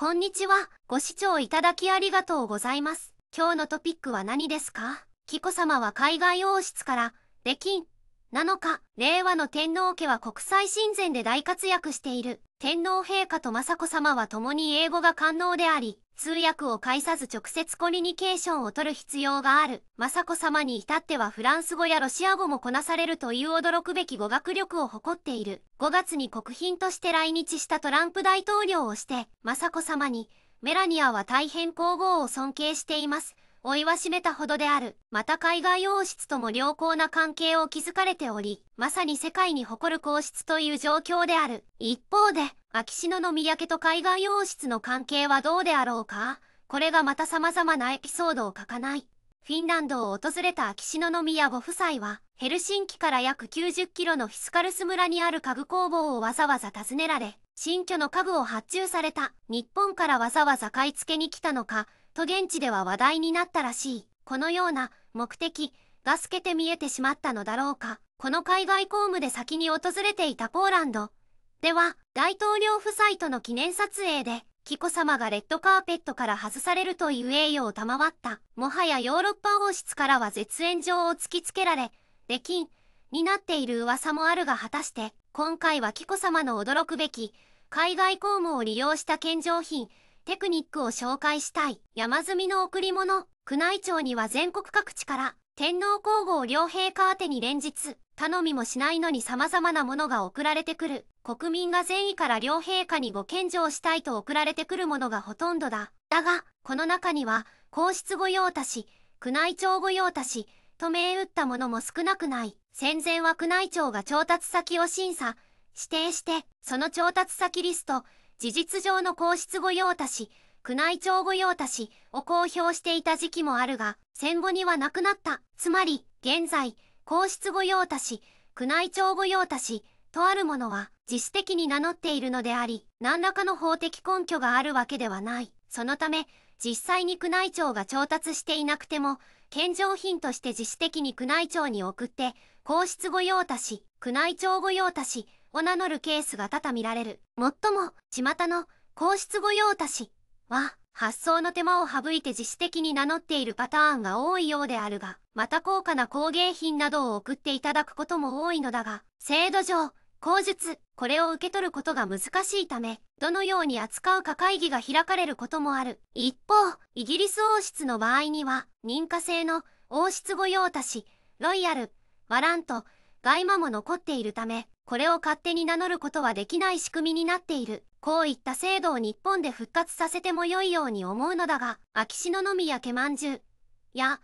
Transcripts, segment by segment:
こんにちは。ご視聴いただきありがとうございます。今日のトピックは何ですか紀子様は海外王室から、できん、なのか、令和の天皇家は国際親善で大活躍している。天皇陛下と雅子様は共に英語が堪能であり、通訳を介さず直接コミュニケーションを取る必要がある。雅子様に至ってはフランス語やロシア語もこなされるという驚くべき語学力を誇っている。5月に国賓として来日したトランプ大統領をして、雅子様に、メラニアは大変皇后を尊敬しています。追いはしめたほどである。また海外王室とも良好な関係を築かれており、まさに世界に誇る皇室という状況である。一方で、秋篠宮家と海外王室の関係はどうであろうかこれがまた様々なエピソードを書かない。フィンランドを訪れた秋篠宮ご夫妻は、ヘルシンキから約90キロのフィスカルス村にある家具工房をわざわざ訪ねられ、新居の家具を発注された、日本からわざわざ買い付けに来たのか、と現地では話題になったらしいこのような目的が透けて見えてしまったのだろうかこの海外公務で先に訪れていたポーランドでは大統領夫妻との記念撮影で紀子さまがレッドカーペットから外されるという栄誉を賜ったもはやヨーロッパ王室からは絶縁状を突きつけられで禁になっている噂もあるが果たして今回は紀子さまの驚くべき海外公務を利用した献上品テクニックを紹介したい山積みの贈り物宮内庁には全国各地から天皇皇后両陛下宛てに連日頼みもしないのに様々なものが送られてくる国民が善意から両陛下にご献上したいと送られてくるものがほとんどだだがこの中には皇室御用達宮内庁御用達と銘打ったものも少なくない戦前は宮内庁が調達先を審査指定してその調達先リスト事実上の皇室御用達、宮内庁御用達を公表していた時期もあるが、戦後にはなくなった。つまり、現在、皇室御用達、宮内庁御用達、とあるものは自主的に名乗っているのであり、何らかの法的根拠があるわけではない。そのため、実際に宮内庁が調達していなくても、献上品として自主的に宮内庁に送って、皇室御用達、宮内庁御用達、を名乗るケースが多々見られる。もっとも、巷の皇室御用達は、発想の手間を省いて自主的に名乗っているパターンが多いようであるが、また高価な工芸品などを送っていただくことも多いのだが、制度上、口述、これを受け取ることが難しいため、どのように扱うか会議が開かれることもある。一方、イギリス王室の場合には、認可制の王室御用達、ロイヤル、ワラント、外魔も残っているためこれを勝手に名乗ることはできない仕組みになっているこういった制度を日本で復活させても良いように思うのだが秋篠宮家まんじゅうや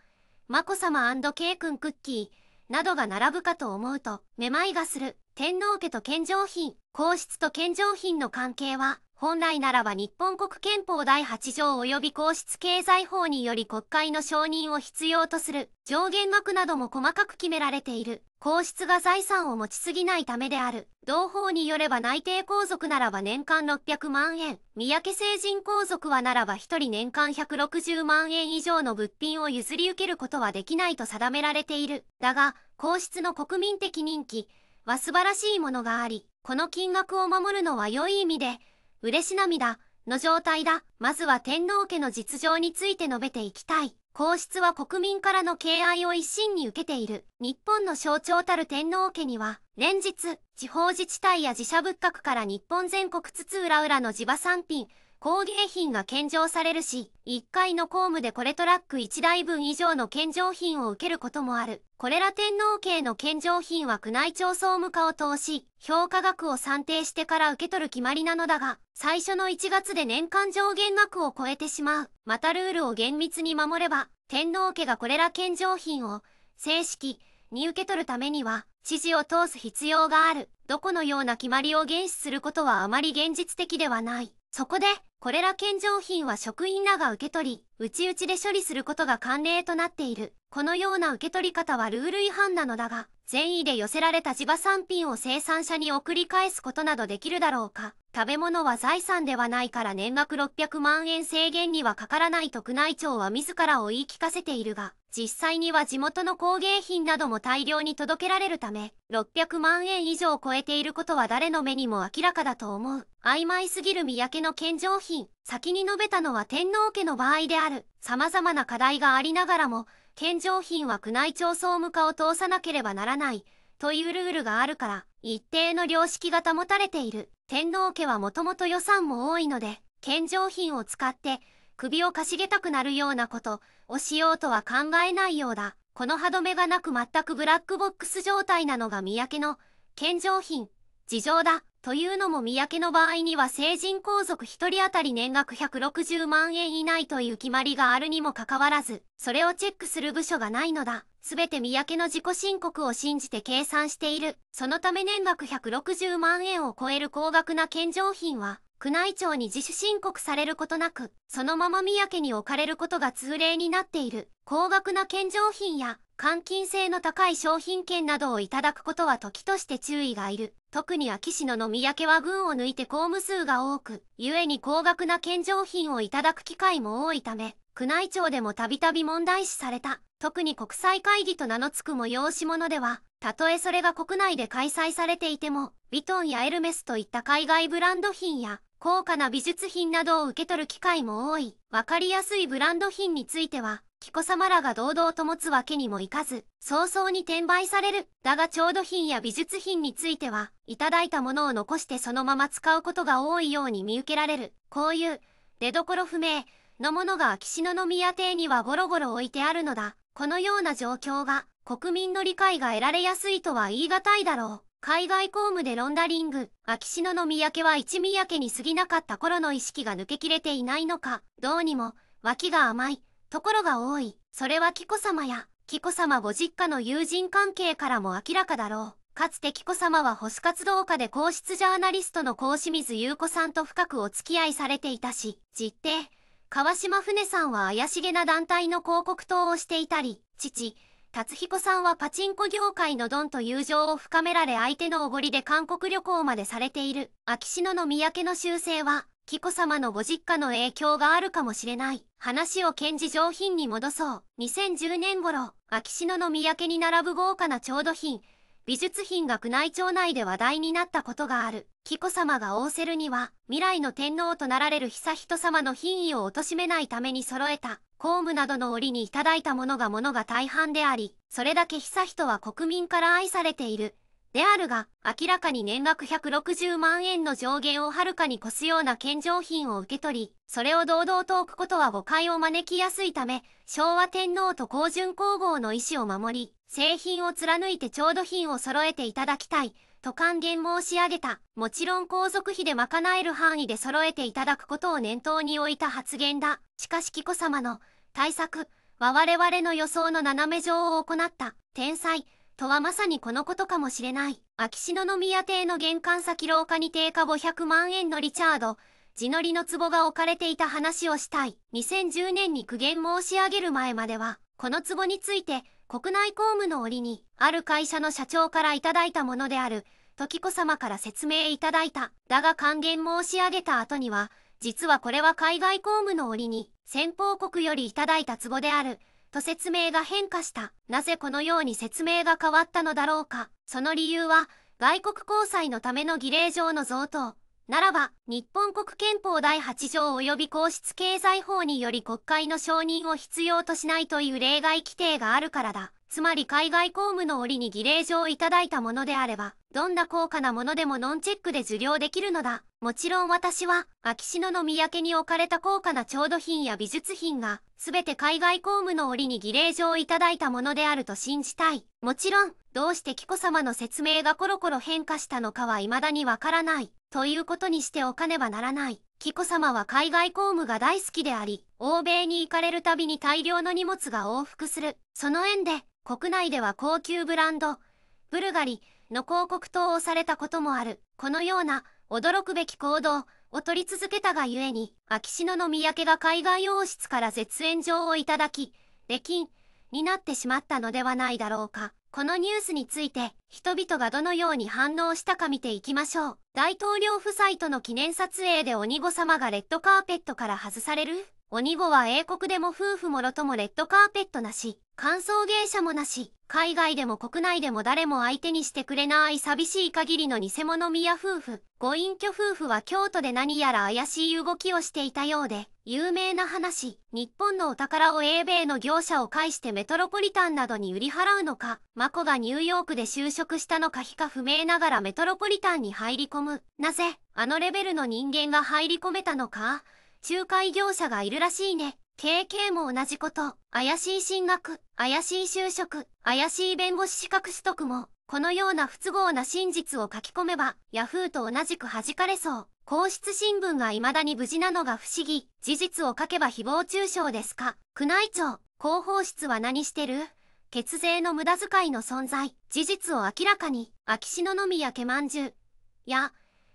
眞子さま &K 君クッキーなどが並ぶかと思うとめまいがする天皇家と献上品皇室と献上品の関係は本来ならば日本国憲法第8条及び皇室経済法により国会の承認を必要とする上限額なども細かく決められている。皇室が財産を持ちすぎないためである。同法によれば内定皇族ならば年間600万円、三宅成人皇族はならば一人年間160万円以上の物品を譲り受けることはできないと定められている。だが、皇室の国民的人気は素晴らしいものがあり、この金額を守るのは良い意味で、嬉し涙の状態だ。まずは天皇家の実情について述べていきたい。皇室は国民からの敬愛を一身に受けている。日本の象徴たる天皇家には、連日、地方自治体や自社仏閣から日本全国津々浦々の地場産品、工芸品が献上されるし、1回の公務でこれトラック1台分以上の献上品を受けることもある。これら天皇系の献上品は宮内庁総務課を通し、評価額を算定してから受け取る決まりなのだが、最初の1月で年間上限額を超えてしまう。またルールを厳密に守れば、天皇家がこれら献上品を、正式、に受け取るためには、指示を通す必要がある。どこのような決まりを厳守することはあまり現実的ではない。そこで、これら献上品は職員らが受け取り、内々で処理することが慣例となっている。このような受け取り方はルール違反なのだが、善意で寄せられた地場産品を生産者に送り返すことなどできるだろうか。食べ物は財産ではないから年額600万円制限にはかからないと宮内庁は自らを言い聞かせているが、実際には地元の工芸品なども大量に届けられるため、600万円以上超えていることは誰の目にも明らかだと思う。曖昧すぎる三宅の献上品、先に述べたのは天皇家の場合である。様々な課題がありながらも、献上品は宮内庁総務課を通さなければならない、というルールがあるから、一定の良識が保たれている。天皇家はもともと予算も多いので、献上品を使って、首をかしげたくなるようなことをしようとは考えないようだ。この歯止めがなく全くブラックボックス状態なのが三宅の献上品、事情だ。というのも三宅の場合には成人皇族1人当たり年額160万円以内という決まりがあるにもかかわらず、それをチェックする部署がないのだ。全て三宅の自己申告を信じて計算している。そのため年額160万円を超える高額な献上品は、宮内庁に自主申告されることなく、そのまま宮家に置かれることが通例になっている、高額な献上品や、換金性の高い商品券などをいただくことは時として注意がいる。特に秋篠宮家は群を抜いて公務数が多く、故に高額な献上品をいただく機会も多いため、宮内庁でもたびたび問題視された。特に国際会議と名の付く催し物では、たとえそれが国内で開催されていても、ヴィトンやエルメスといった海外ブランド品や、高価な美術品などを受け取る機会も多い、わかりやすいブランド品については、紀子さまらが堂々と持つわけにもいかず、早々に転売される。だが調度品や美術品については、いただいたものを残してそのまま使うことが多いように見受けられる。こういう、出所不明のものが秋篠宮邸にはゴロゴロ置いてあるのだ。このような状況が、国民の理解が得られやすいとは言い難いだろう。海外公務でロンダリング、秋篠宮家は一宮家に過ぎなかった頃の意識が抜けきれていないのか、どうにも、脇が甘い、ところが多い。それは紀子さまや、紀子さまご実家の友人関係からも明らかだろう。かつて紀子さまは保守活動家で皇室ジャーナリストの孔清水優子さんと深くお付き合いされていたし、実弟、川島船さんは怪しげな団体の広告塔をしていたり、父、達彦さんはパチンコ業界のドンと友情を深められ相手のおごりで韓国旅行までされている秋篠宮家の修正は紀子様のご実家の影響があるかもしれない話を検事上品に戻そう2010年頃秋篠宮家に並ぶ豪華な調度品美術品が宮内庁内で話題になったことがある紀子様が仰せるには、未来の天皇となられる悠仁様の品位を貶めないために揃えた、公務などの折にいただいたものがものが大半であり、それだけ悠仁は国民から愛されている。であるが、明らかに年額160万円の上限をはるかに越すような献上品を受け取り、それを堂々と置くことは誤解を招きやすいため、昭和天皇と皇順皇后の意志を守り、製品を貫いて調度品を揃えていただきたい。と還元申し上げた、もちろん皇族費で賄える範囲で揃えていただくことを念頭に置いた発言だ。しかし紀子様の対策は我々の予想の斜め上を行った。天才とはまさにこのことかもしれない。秋篠宮邸の玄関先廊下に定価500万円のリチャード、地のりの壺が置かれていた話をしたい。2010年に苦言申し上げる前までは、この壺について、国内公務の折に、ある会社の社長からいただいたものである、時子様から説明いただいた。だが還元申し上げた後には、実はこれは海外公務の折に、先方国よりいただいた壺である、と説明が変化した。なぜこのように説明が変わったのだろうか。その理由は、外国交際のための儀礼上の贈答。ならば、日本国憲法第8条及び皇室経済法により国会の承認を必要としないという例外規定があるからだ。つまり海外公務の折に儀礼状をいただいたものであれば、どんな高価なものでもノンチェックで受領できるのだ。もちろん私は、秋篠宮家に置かれた高価な調度品や美術品が、すべて海外公務の折に儀礼状をいただいたものであると信じたい。もちろん、どうして紀子様の説明がコロコロ変化したのかは未だにわからない。ということにしておかねばならない。紀子様は海外公務が大好きであり、欧米に行かれるたびに大量の荷物が往復する。その縁で、国内では高級ブランド、ブルガリの広告塔をされたこともある。このような驚くべき行動を取り続けたがゆえに、秋篠宮家が海外王室から絶縁状をいただき、出禁になってしまったのではないだろうか。このニュースについて、人々がどのように反応したか見ていきましょう。大統領夫妻との記念撮影で鬼子様がレッドカーペットから外される鬼子は英国でも夫婦もろともレッドカーペットなし。歓送迎者もなし、海外でも国内でも誰も相手にしてくれない寂しい限りの偽物宮夫婦、ご隠居夫婦は京都で何やら怪しい動きをしていたようで、有名な話、日本のお宝を英米の業者を介してメトロポリタンなどに売り払うのか、マコがニューヨークで就職したのか非か不明ながらメトロポリタンに入り込む。なぜ、あのレベルの人間が入り込めたのか仲介業者がいるらしいね。KK も同じこと、怪しい進学、怪しい就職、怪しい弁護士資格取得も、このような不都合な真実を書き込めば、ヤフーと同じく弾かれそう。皇室新聞が未だに無事なのが不思議。事実を書けば誹謗中傷ですか。宮内庁、広報室は何してる血税の無駄遣いの存在。事実を明らかに、秋篠宮家まんじゅう。や、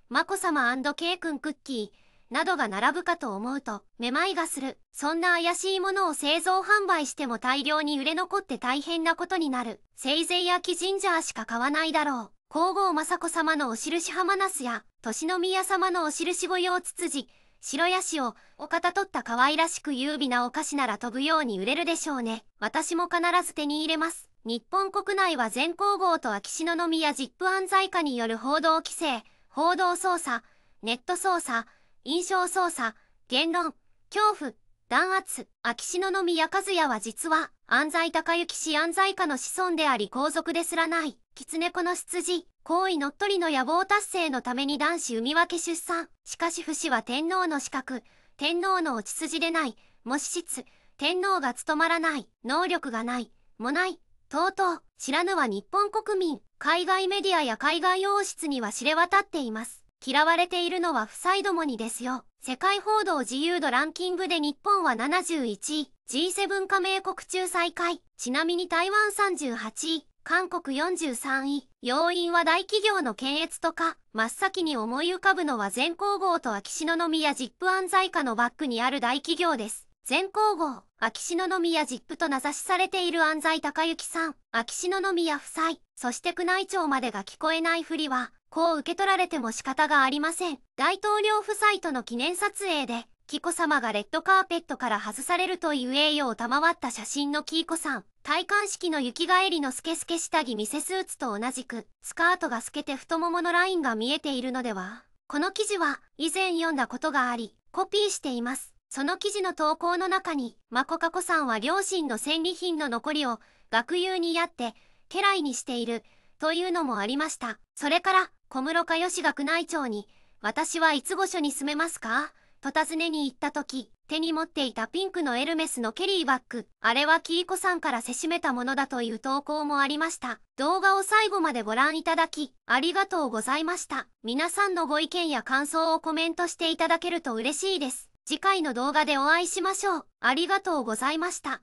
眞子さま &K 君クッキー。などが並ぶかと思うと、めまいがする。そんな怪しいものを製造販売しても大量に売れ残って大変なことになる。せいぜい焼きジンジャーしか買わないだろう。皇后雅子様のお印浜ナスや、年宮様のお印御用ツツジ、白ヤシを、お方取った可愛らしく優美なお菓子なら飛ぶように売れるでしょうね。私も必ず手に入れます。日本国内は全皇后と秋篠宮ジップ安在下による報道規制、報道捜査、ネット捜査、印象操作、言論、恐怖、弾圧、秋篠宮和也は実は、安西高行氏安西家の子孫であり皇族ですらない、狐子の出自、皇位乗っ取りの野望達成のために男子産み分け出産。しかし不死は天皇の資格、天皇の落ち筋でない、もし質、天皇が務まらない、能力がない、もない、とうとう、知らぬは日本国民、海外メディアや海外王室には知れ渡っています。嫌われているのは夫妻どもにですよ。世界報道自由度ランキングで日本は71位、G7 加盟国中最下位、ちなみに台湾38位、韓国43位、要因は大企業の検閲とか、真っ先に思い浮かぶのは全皇合と秋篠宮ジップ安在家のバックにある大企業です。全皇合、秋篠宮ジップと名指しされている安西隆之さん、秋篠宮夫妻、そして宮内庁までが聞こえないふりは、こう受け取られても仕方がありません。大統領夫妻との記念撮影で、紀子さまがレッドカーペットから外されるという栄誉を賜った写真の紀子さん。戴冠式の雪帰りのスケスケ下着ミセスーツと同じく、スカートが透けて太もものラインが見えているのではこの記事は、以前読んだことがあり、コピーしています。その記事の投稿の中に、マコカコさんは両親の戦利品の残りを、学友にやって、家来にしている、というのもありました。それから、小室佳代が内庁に、私はいつ御所に住めますかと尋ねに行った時、手に持っていたピンクのエルメスのケリーバッグ、あれはキいコさんからせしめたものだという投稿もありました。動画を最後までご覧いただき、ありがとうございました。皆さんのご意見や感想をコメントしていただけると嬉しいです。次回の動画でお会いしましょう。ありがとうございました。